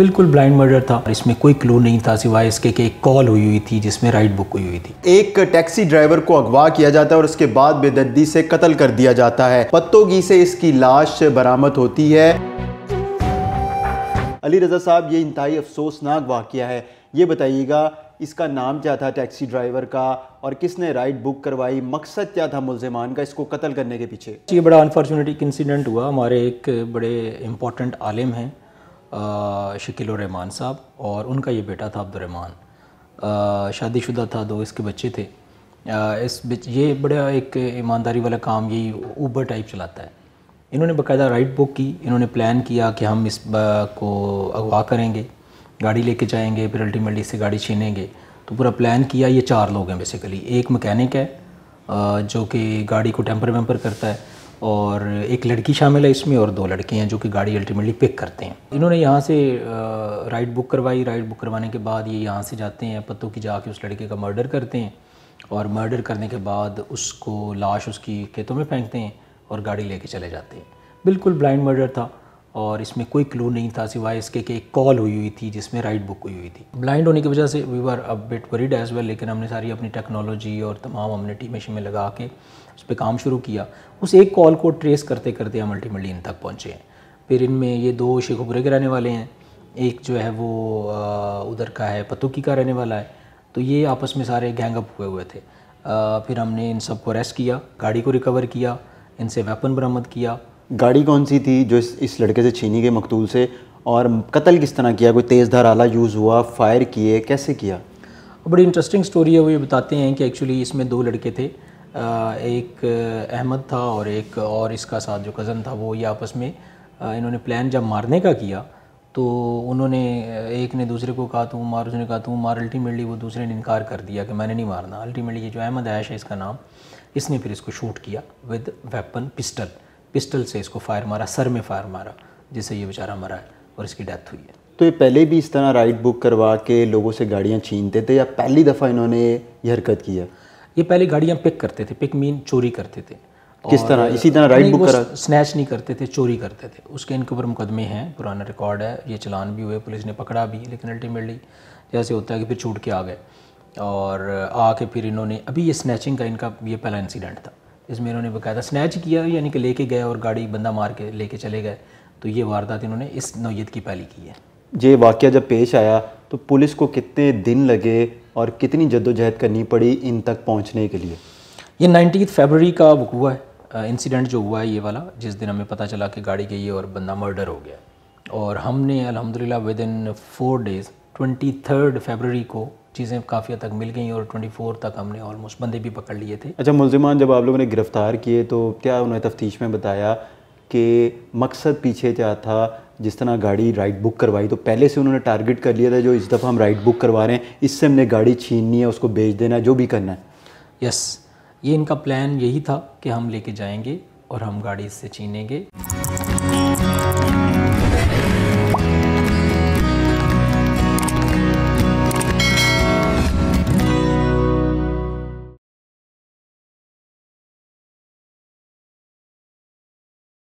बिल्कुल blind murder था इसमें कोई क्लू नहीं था सिवाय इसके कि एक कॉल हुई हुई थी जिसमें राइड बुक हुई हुई थी एक टैक्सी ड्राइवर को अगवा किया जाता है और उसके बाद बेदर्दी से कत्ल कर दिया जाता है पत्तोगी से इसकी लाश बरामद होती है अली रजा साहब ये इंतहाई अफसोसनाक वाक़ है ये बताइएगा इसका नाम क्या था टैक्सी ड्राइवर का और किसने राइड बुक करवाई मकसद क्या था मुलजमान का इसको कत्ल करने के पीछे ये बड़ा अनफॉर्चुनेट इंसिडेंट हुआ हमारे एक बड़े इम्पोर्टेंट आलिम हैं शकील रहमान साहब और उनका ये बेटा था अब्दुलरहमान शादीशुदा था दो इसके बच्चे थे आ, इस ये बड़ा एक ईमानदारी वाला काम यही ऊबर टाइप चलाता है इन्होंने बकायदा राइड बुक की इन्होंने प्लान किया कि हम इस को अगवा करेंगे गाड़ी लेके जाएंगे फिर अल्टीमेटली इससे गाड़ी छीनेंगे तो पूरा प्लान किया ये चार लोग हैं बेसिकली एक मकैनिक है जो कि गाड़ी को टेम्पर वेम्पर करता है और एक लड़की शामिल है इसमें और दो लड़के हैं जो कि गाड़ी अल्टीमेटली पिक करते हैं इन्होंने यहाँ से राइड बुक करवाई राइड बुक करवाने के बाद ये यहाँ से जाते हैं पत्तों की जाके उस लड़के का मर्डर करते हैं और मर्डर करने के बाद उसको लाश उसकी खेतों में फेंकते हैं और गाड़ी लेके चले जाते हैं बिल्कुल ब्लाइंड मर्डर था और इसमें कोई क्लू नहीं था सिवाय इसके कि एक कॉल हुई हुई थी जिसमें राइड बुक हुई हुई थी ब्लाइंड होने की वजह से वी वर अब बिट वरीड एज वेल लेकिन हमने सारी अपनी टेक्नोलॉजी और तमाम हमने मशीन में लगा के उस पर काम शुरू किया उस एक कॉल को ट्रेस करते करते हम अल्टीमेटली इन तक पहुँचे हैं फिर इनमें ये दो शेखपुरे के रहने वाले हैं एक जो है वो उधर का है पतुकी का रहने वाला है तो ये आपस में सारे गैंगअप हुए हुए थे आ, फिर हमने इन सबको अरेस्ट किया गाड़ी को रिकवर किया इनसे वेपन बरामद किया गाड़ी कौन सी थी जो इस, इस लड़के से छीनी गई मकतूल से और कत्ल किस तरह किया कोई तेज़ धार आला यूज़ हुआ फायर किए कैसे किया बड़ी इंटरेस्टिंग स्टोरी है वो ये बताते हैं कि एक्चुअली इसमें दो लड़के थे एक अहमद था और एक और इसका साथ जो कज़न था वो ये आपस में इन्होंने प्लान जब मारने का किया तो उन्होंने एक ने दूसरे को कहा तू मार उसने कहा तू मार अल्टीमेटली वो दूसरे ने इनकार कर दिया कि मैंने नहीं मारना अल्टीमेटली ये जो अहमद ऐश है इसका नाम इसने फिर इसको शूट किया विद वेपन पिस्टल पिस्टल से इसको फायर मारा सर में फायर मारा जिससे ये बेचारा मरा है और इसकी डेथ हुई है तो ये पहले भी इस तरह राइड बुक करवा के लोगों से गाड़ियाँ छीनते थे या पहली दफ़ा इन्होंने ये हरकत किया ये पहले गाड़ियाँ पिक करते थे पिक मीन चोरी करते थे किस तरह इसी तरह राइड बुक करा स्नैच नहीं करते थे चोरी करते थे उसके इनके ऊपर मुकदमे हैं पुराना रिकॉर्ड है ये चलान भी हुए पुलिस ने पकड़ा भी लेकिन अल्टीमेटली जैसे होता है कि फिर छूट के आ गए और आके फिर इन्होंने अभी ये स्नैचिंग का इनका ये पहला इंसिडेंट था इसमें इन्होंने बकायदा स्नैच किया यानी कि लेके गए और गाड़ी बंदा मार के लेके चले गए तो ये वारदात इन्होंने इस नौीयत की पहली की है ये वाक़ जब पेश आया तो पुलिस को कितने दिन लगे और कितनी जद्दोजहद करनी पड़ी इन तक पहुँचने के लिए ये नाइनटी फेबररी का वकूआ है इंसिडेंट जो हुआ है ये वाला जिस दिन हमें पता चला कि गाड़ी गई और बंदा मर्डर हो गया और हमने अलहमदिल्ला with in four days twenty third February को चीज़ें काफ़ी हद तक मिल गई और 24 तक हमने ऑलमोस्ट बंदे भी पकड़ लिए थे अच्छा मुलजमान जब आप लोगों ने गिरफ़्तार किए तो क्या उन्होंने तफ्तीश में बताया कि मकसद पीछे क्या था जिस तरह गाड़ी राइड बुक करवाई तो पहले से उन्होंने टारगेट कर लिया था जो इस दफ़ा हम राइड बुक करवा रहे हैं इससे हमने गाड़ी छीननी है उसको बेच देना है जो भी करना है यस ये इनका प्लान यही था कि हम लेके जाएंगे और हम गाड़ी इससे छीनेंगे